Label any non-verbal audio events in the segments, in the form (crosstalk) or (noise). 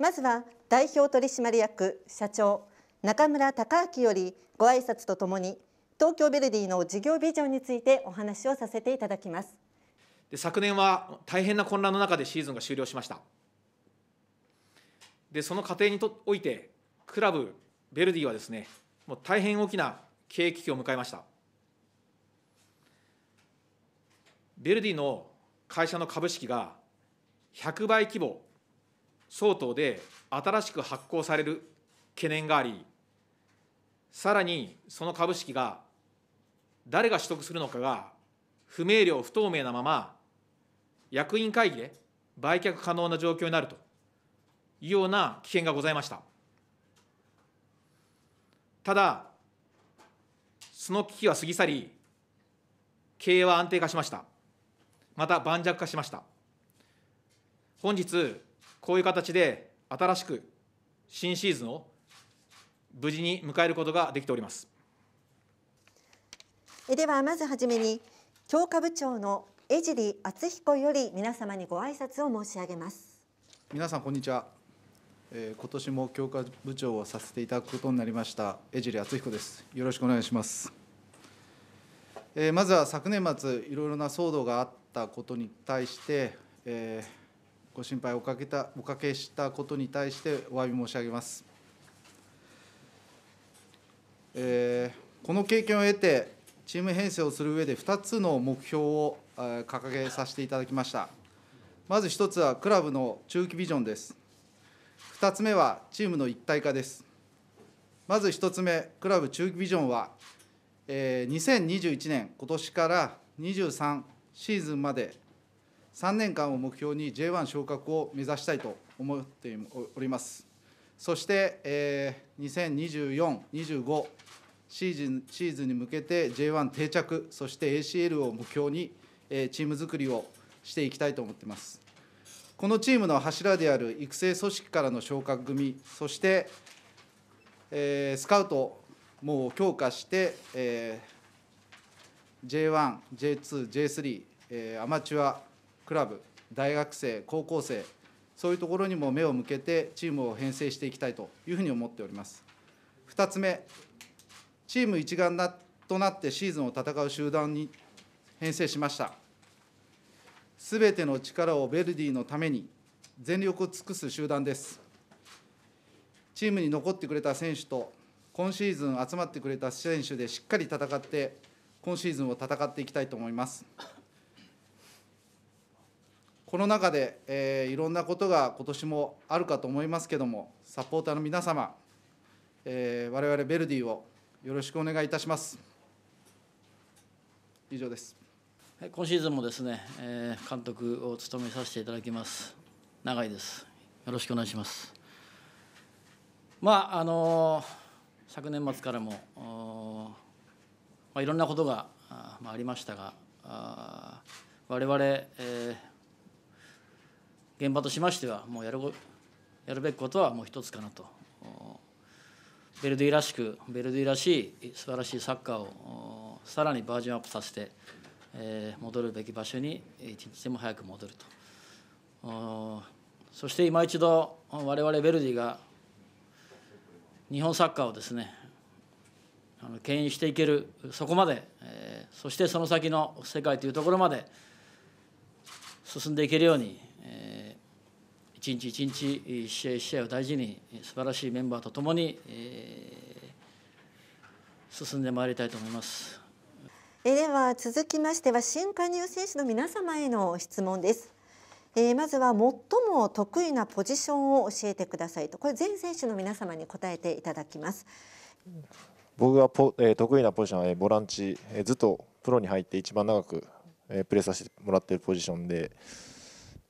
まずは代表取締役社長中村隆明よりご挨拶とともに東京ベルディの事業ビジョンについてお話をさせていただきますで昨年は大変な混乱の中でシーズンが終了しましたでその過程にとおいてクラブベルディはですねもう大変大きな経営危機を迎えましたベルディの会社の株式が100倍規模相当で新しく発行される懸念がありさらにその株式が誰が取得するのかが不明瞭不透明なまま役員会議で売却可能な状況になるというような危険がございましたただその危機は過ぎ去り経営は安定化しましたまた盤石化しました本日こういう形で新しく新シーズンを無事に迎えることができておりますえではまずはじめに教科部長の江尻敦彦より皆様にご挨拶を申し上げます皆さんこんにちは、えー、今年も教科部長をさせていただくことになりました江尻敦彦ですよろしくお願いします、えー、まずは昨年末いろいろな騒動があったことに対して、えーご心配をおかけたおかけしたことに対してお詫び申し上げます。えー、この経験を得て、チーム編成をする上で2つの目標を掲げさせていただきました。まず1つはクラブの中期ビジョンです。2つ目はチームの一体化です。まず1つ目、クラブ中期ビジョンは、えー、2021年、今年から23シーズンまで3年間を目標に J1 昇格を目指したいと思っておりますそして、えー、2024-25シーズンシーズンに向けて J1 定着そして ACL を目標に、えー、チーム作りをしていきたいと思っていますこのチームの柱である育成組織からの昇格組そして、えー、スカウトも強化して、えー、J1、J2、J3、えー、アマチュアクラブ大学生高校生そういうところにも目を向けてチームを編成していきたいというふうに思っております2つ目チーム一丸となってシーズンを戦う集団に編成しましたすべての力をヴェルディのために全力を尽くす集団ですチームに残ってくれた選手と今シーズン集まってくれた選手でしっかり戦って今シーズンを戦っていきたいと思います。この中で、えー、いろんなことが今年もあるかと思いますけども、サポーターの皆様、えー、我々ベルディをよろしくお願いいたします。以上です。今シーズンもですね、えー、監督を務めさせていただきます。長いです。よろしくお願いします。まああの昨年末からも、まあ、いろんなことがあ,、まあ、ありましたが、あ我々、えー現場としましてはもうやるやるべきことはもう一つかなとベルディらしくベルディらしい素晴らしいサッカーをさらにバージョンアップさせて、えー、戻るべき場所に一日でも早く戻るとそして今一度我々ベルディが日本サッカーをですねあの牽引していけるそこまで、えー、そしてその先の世界というところまで進んでいけるようにえー、一日一日、試合試合を大事に、素晴らしいメンバーとともに、え進んでまいりたいと思います。えでは続きましては新加入選手の皆様への質問です。えー、まずは最も得意なポジションを教えてくださいとこれ全選手の皆様に答えていただきます。僕がポ、えー、得意なポジションは、えボランチ、えー、ずっとプロに入って一番長く、えー、プレーさせてもらっているポジションで、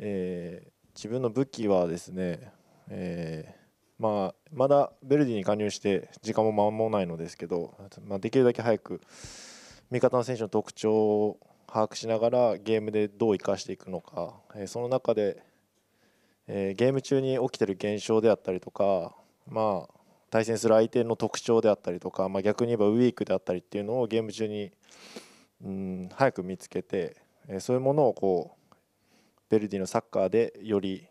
えー、自分の武器はですね、えー、まあ、まだヴェルディに加入して時間も間もないのですけど、まあ、できるだけ早く味方の選手の特徴を把握しながらゲームでどう生かしていくのか、えー、その中で、えゲーム中に起きてる現象であったりとか、まあ、対戦する相手の特徴であったりとか、まあ、逆に言えばウィークであったりっていうのをゲーム中に、うん、早く見つけて、えそういうものをこうベルディのサッカーでより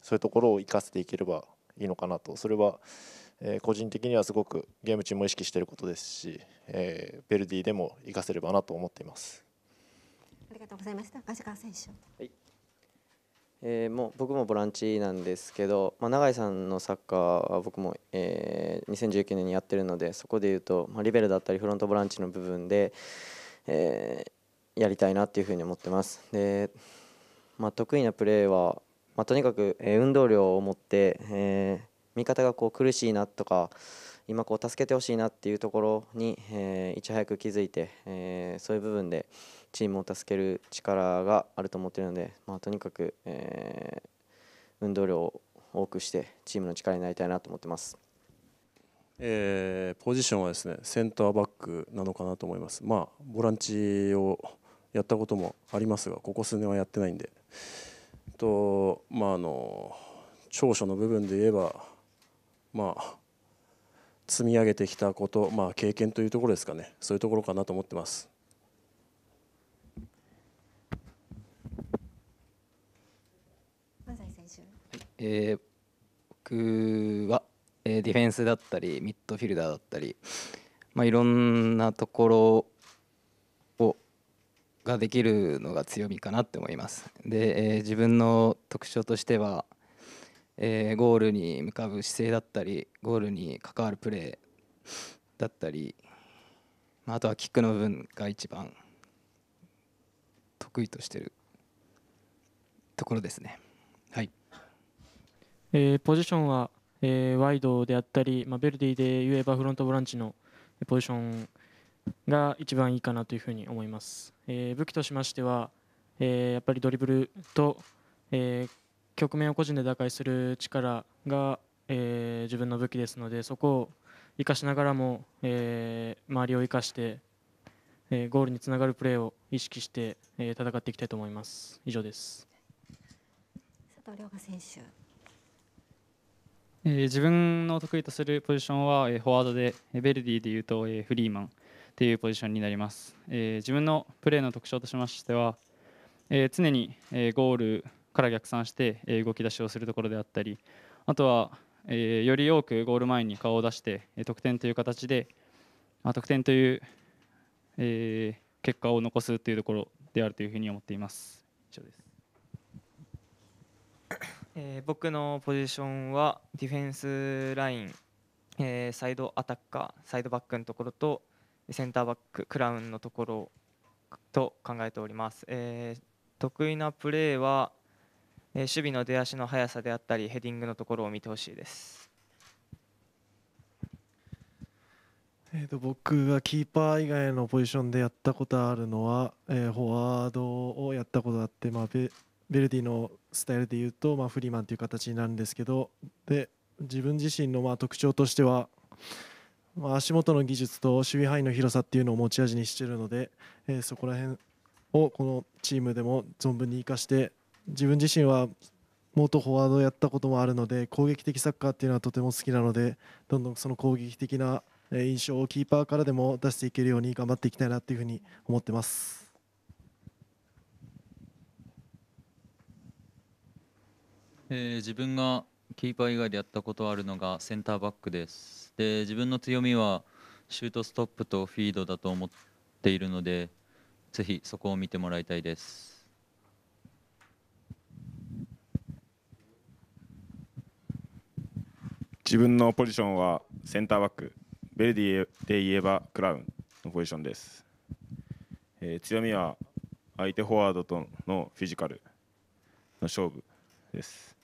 そういうところを生かせていければいいのかなとそれは、えー、個人的にはすごくゲーム中も意識していることですし、えー、ベルディでも生かせればなと思っていますありがとうございました梶川選手、はいえー、もう僕もボランチなんですけど、まあ、永井さんのサッカーは僕も、えー、2019年にやってるのでそこでいうと、まあ、リベルだったりフロントボランチの部分で、えー、やりたいなというふうに思ってます。でまあ、得意なプレーは、まあ、とにかく、えー、運動量を持って、えー、味方がこう苦しいなとか今こう助けてほしいなっていうところに、えー、いち早く気づいて、えそういう部分でチームを助ける力があると思っているので、まあ、とにかく、え運動量を多くしてチームの力になりたいなと思ってます。えー、ポジションはですねセンターバックなのかなと思います、まあ、ボランチをやったこともありますがここ数年はやってないんでとまああの長所の部分で言えばまあ積み上げてきたこと、まあ、経験というところですかねそういうところかなと思ってます。えー、僕は、えー、ディフェンスだったりミッドフィルダーだったり、まあ、いろんなところができるのが強みかなって思います。で、えー、自分の特徴としては、えー、ゴールに向かう姿勢だったりゴールに関わるプレーだったり、まあ、あとはキックの部分が一番得意としてるところですね。はいえー、ポジションは、えー、ワイドであったり、まあ、ベルディで言えばフロントブランチのポジションが一番いいかなというふうに思います。えー、武器としましては、えー、やっぱりドリブルと、えー、局面を個人で打開する力が、え自分の武器ですのでそこを生かしながらも、え周りを生かして、えゴールにつながるプレーを意識して、え戦っていきたいと思います。以上です佐藤亮河選手えー、自分の得意とするポジションは、えー、フォワードで、えー、ベルディでいうと、えー、フリーマン、っていうポジションになります、えー、自分のプレーの特徴としましては、えー、常に、えゴールから逆算して、え動き出しをするところであったりあとは、えより多くゴール前に顔を出して、え得点という形で、まあ、得点という、え結果を残すというところであるというふうに思っています以上です、えー、僕のポジションはディフェンスライン、えサイドアタッカーサイドバックのところとセンターバッククラウンのところと考えております、えー、得意なプレーは、えー、守備の出足の速さであったりヘディングのところを見てほしいです、えーと、僕がキーパー以外のポジションでやったことあるのは、えー、フォワードをやったことあって、まあ、ベベルディのスタイルでいうと、まあ、フリーマンという形になるんですけどで自分自身のまあ特徴としてはまあ、足元の技術と守備範囲の広さっていうのを持ち味にしているので、えー、そこら辺をこのチームでも存分に生かして自分自身は元フォワードをやったこともあるので攻撃的サッカーっていうのはとても好きなのでどんどんその攻撃的な印象をキーパーからでも出していけるように頑張っていきたいなというふうに思ってます。えー、自分がキーパー以外でやったことあるのがセンターバックです。。で自分の強みはシュートストップとフィードだと思っているのでぜひそこを見てもらいたいです。自分のポジションはセンターバックベルディで言えばクラウンのポジションです、えー、強みは相手フォワードとのフィジカルの勝負です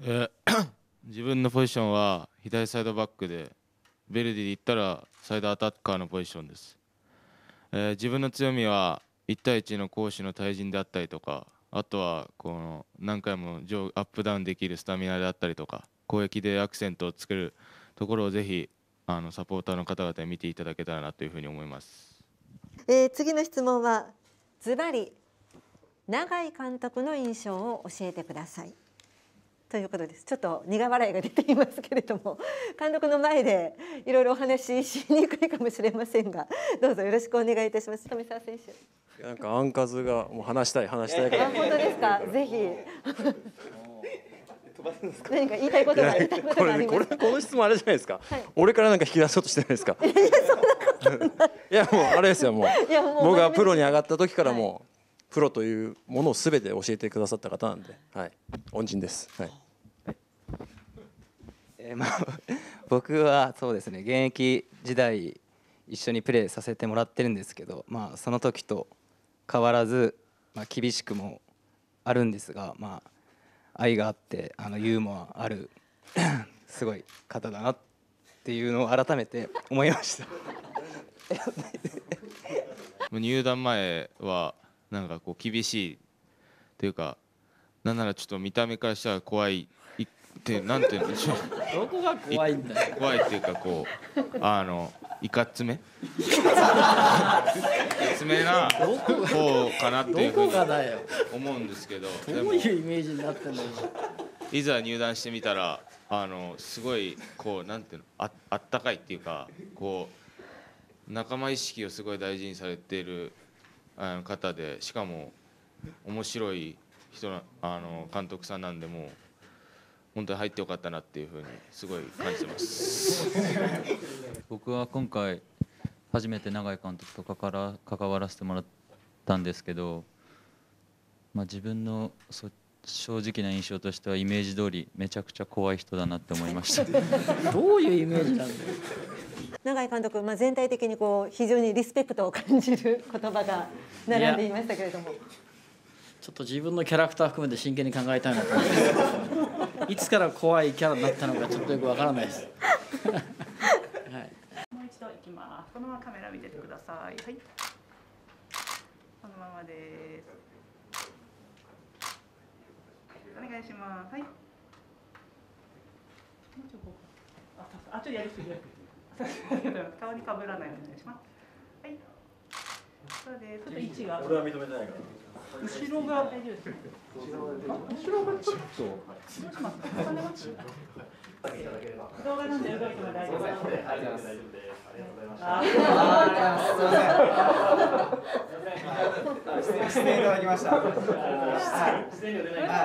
(coughs) 自分のポジションは左サイドバックでヴェルディでいったらサイドアタッカーのポジションです、えー、自分の強みは1対1の攻守の対人であったりとかあとはこの何回も上アップダウンできるスタミナであったりとか攻撃でアクセントを作るところをぜひあのサポーターの方々に見ていただけたらなというふうに思います、えー、次の質問はズバリ永井監督の印象を教えてくださいということです。ちょっと苦笑いが出ていますけれども、(laughs) 監督の前でいろいろお話ししにくいかもしれませんが、(laughs) どうぞよろしくお願いいたします。富澤選手。なんかアンカズがもう話したい話したいから。本当ですか。ぜひ。(laughs) 何か言いたいことが言いたいことがあります。これこれこの質問あれじゃないですか。はい、俺からなんか引き出そうとしてないですか。いやもうあれですよもう。もう僕がプロに上がった時からもう。はいプロというものをすべて教えてくださった方なんで、はい、恩人です。はいえーまあ、(laughs) 僕はそうですね現役時代一緒にプレーさせてもらってるんですけど、まあ、その時と変わらず、まあ、厳しくもあるんですが、まあ、愛があってあのユーモアある (coughs) すごい方だなっていうのを改めて思いました (laughs) (laughs) 入団前はなんかこう厳しいというかなんならちょっと見た目からしたら怖いってなんていうんでしょうどこが怖いんだよ怖いっていうかこうあのいかつめいかつめな方かなっていうふうに思うんですけどどういうイメージになってんいざ入団してみたらあのすごいこうなんていうのああったかいっていうかこう仲間意識をすごい大事にされている方でしかも面白い人あの監督さんなんでもう本当に入ってよかったなっていうふうにすごい感じてます (laughs) 僕は今回初めて永井監督とかから関わらせてもらったんですけど、まあ、自分の正直な印象としてはイメージ通りめちゃくちゃ怖い人だなって思いました (laughs) どういうイメージなんだよ永井監督、まあ、全体的にこう非常にリスペクトを感じる言葉が並んでいましたけれども。ちょっと自分のキャラクター含めて真剣に考えたいなと思っていつから怖いキャラになったのかちょっとよくわからないです。はい、もう一度いきます。このままカメラ見ててください。はい。このままです。お願いします。はい。あ、ちょっとやりすぎ。顔にかぶらないお願いします。はい。そうでちょっと位置が。俺は認めてないから。後ろが後ろがちょっと。どうしますか。重ねます。動画なんで動も大丈夫です。ありがとうございます。ありがとうございます。失礼いただきました。失礼いただきまし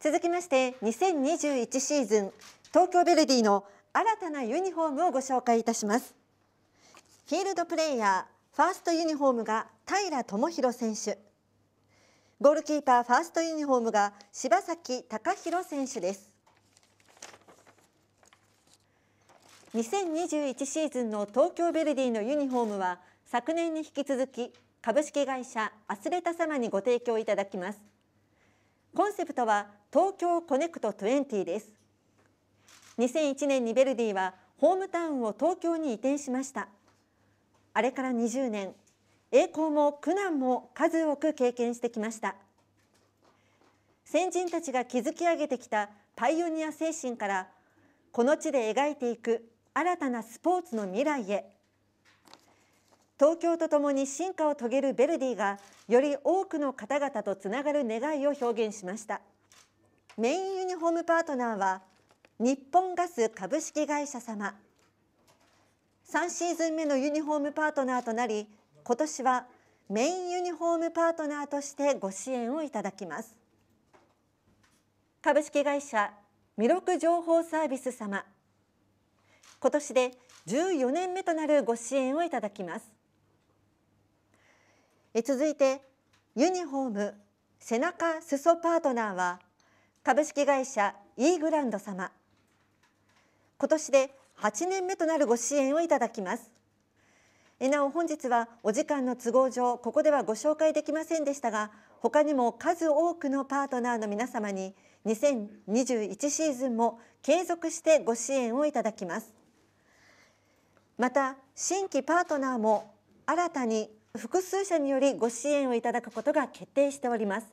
続きまして2021シーズン東京ヴェルディの新たなユニフォームをご紹介いたしますフィールドプレイヤーファーストユニフォームが平智博選手ゴールキーパーファーストユニフォームが柴崎隆博選手です2021シーズンの東京ヴェルディのユニフォームは昨年に引き続き株式会社アスレタ様にご提供いただきますコンセプトは東京コネクト20です2001年にベルディはホームタウンを東京に移転しましたあれから20年栄光も苦難も数多く経験してきました先人たちが築き上げてきたパイオニア精神からこの地で描いていく新たなスポーツの未来へ東京とともに進化を遂げるベルディがより多くの方々とつながる願いを表現しましたメインユニフォームパートナーは日本ガス株式会社様3シーズン目のユニホームパートナーとなり今年はメインユニホームパートナーとしてご支援をいただきます株式会社魅力情報サービス様今年で14年目となるご支援をいただきますえ続いてユニホーム背中裾パートナーは株式会社イーグランド様今年で8年目となるご支援をいただきますえなお本日はお時間の都合上ここではご紹介できませんでしたが他にも数多くのパートナーの皆様に2021シーズンも継続してご支援をいただきますまた新規パートナーも新たに複数社によりご支援をいただくことが決定しております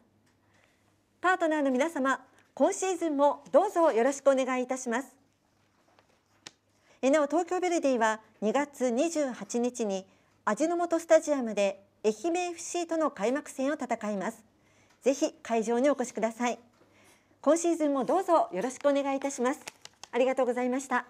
パートナーの皆様今シーズンもどうぞよろしくお願いいたしますなお東京ヴェルディは2月28日に味の素スタジアムで愛媛 FC との開幕戦を戦いますぜひ会場にお越しください今シーズンもどうぞよろしくお願いいたしますありがとうございました